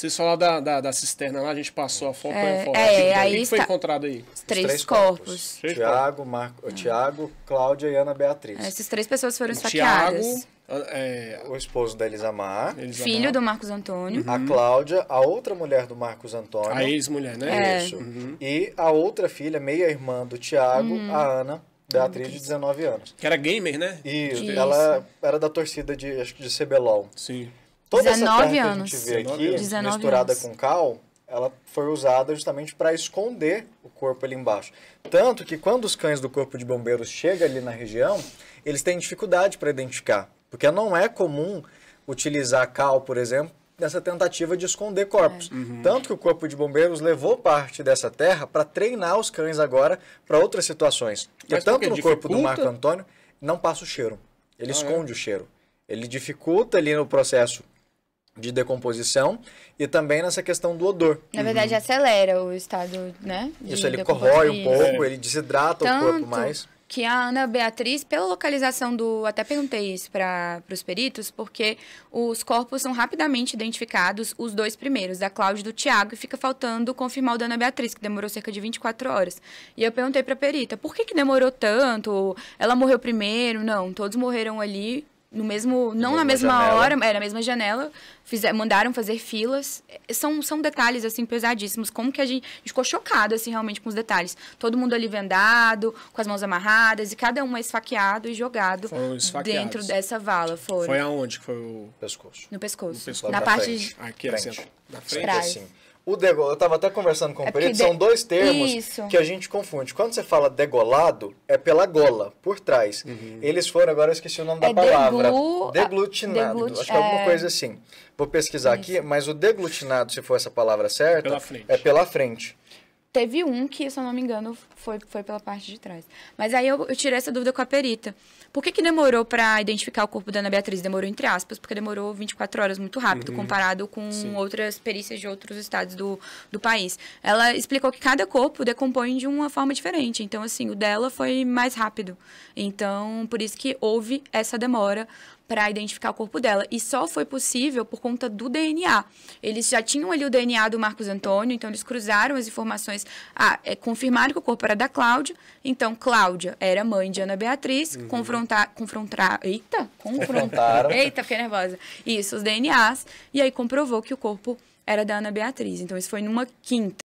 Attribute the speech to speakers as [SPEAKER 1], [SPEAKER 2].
[SPEAKER 1] Vocês falaram da, da, da, cisterna lá, a gente passou a foto é, fora. É, é, o que foi tá encontrado aí? Os três, três corpos. corpos. Tiago, Marco, é. Hum. Tiago, Cláudia e Ana Beatriz. É, Essas
[SPEAKER 2] três pessoas foram esfaqueadas. Tiago,
[SPEAKER 1] é, o esposo da Elisamar. Elisama. Filho do
[SPEAKER 2] Marcos Antônio. Uhum. A
[SPEAKER 1] Cláudia, a outra mulher do Marcos Antônio. A ex-mulher, né? É. Isso. Uhum. E a outra filha, meia-irmã do Tiago, uhum. a Ana. Beatriz de 19 anos.
[SPEAKER 2] Que era gamer, né? Isso, Isso. ela
[SPEAKER 1] era da torcida de, acho que de CBLOL. Sim. Toda 19 essa anos. que a gente vê aqui, 19 misturada anos. com cal, ela foi usada justamente para esconder o corpo ali embaixo. Tanto que quando os cães do corpo de bombeiros chegam ali na região, eles têm dificuldade para identificar, porque não é comum utilizar cal, por exemplo, nessa tentativa de esconder corpos. É. Uhum. Tanto que o corpo de bombeiros levou parte dessa terra para treinar os cães agora para outras situações. Porque Mas tanto no corpo do Marco Antônio não passa o cheiro, ele ah, é? esconde é. o cheiro. Ele dificulta ali no processo de decomposição e também nessa questão do odor.
[SPEAKER 2] Na verdade, uhum. acelera o estado, né? De Isso, ele corrói um pouco, é.
[SPEAKER 1] ele desidrata Tanto... o corpo mais
[SPEAKER 2] que a Ana Beatriz, pela localização do. Até perguntei isso para os peritos, porque os corpos são rapidamente identificados, os dois primeiros, da Cláudia e do Tiago, e fica faltando confirmar o da Ana Beatriz, que demorou cerca de 24 horas. E eu perguntei para a perita, por que, que demorou tanto? Ela morreu primeiro? Não, todos morreram ali no mesmo não na mesma, mesma hora é na mesma janela fizeram mandaram fazer filas é, são são detalhes assim pesadíssimos como que a gente, a gente, ficou chocado assim realmente com os detalhes todo mundo ali vendado com as mãos amarradas e cada um é esfaqueado e jogado dentro dessa vala foram foi
[SPEAKER 1] aonde que foi o pescoço no pescoço, no pescoço. na parte assim, frente. De... aqui assim, na frente Praia. assim o degol... Eu estava até conversando com o é Perito, de... são dois termos Isso. que a gente confunde. Quando você fala degolado, é pela gola, por trás. Uhum. Eles foram, agora eu esqueci o nome é da palavra. Deglu... Deglutinado. Deglut... Acho que é alguma é. coisa assim. Vou pesquisar Isso. aqui, mas o deglutinado, se for essa palavra certa, pela é pela frente. É
[SPEAKER 2] Teve um que, se eu não me engano, foi, foi pela parte de trás. Mas aí eu, eu tirei essa dúvida com a perita. Por que, que demorou para identificar o corpo da Ana Beatriz? Demorou entre aspas, porque demorou 24 horas, muito rápido, uhum. comparado com Sim. outras perícias de outros estados do, do país. Ela explicou que cada corpo decompõe de uma forma diferente. Então, assim, o dela foi mais rápido. Então, por isso que houve essa demora para identificar o corpo dela. E só foi possível por conta do DNA. Eles já tinham ali o DNA do Marcos Antônio, então eles cruzaram as informações, ah, é, confirmaram que o corpo era da Cláudia. Então, Cláudia era mãe de Ana Beatriz, uhum. confrontar, confrontar, eita, confrontaram. eita, fiquei nervosa. Isso, os DNAs, e aí comprovou que o corpo era da Ana Beatriz. Então, isso foi numa quinta.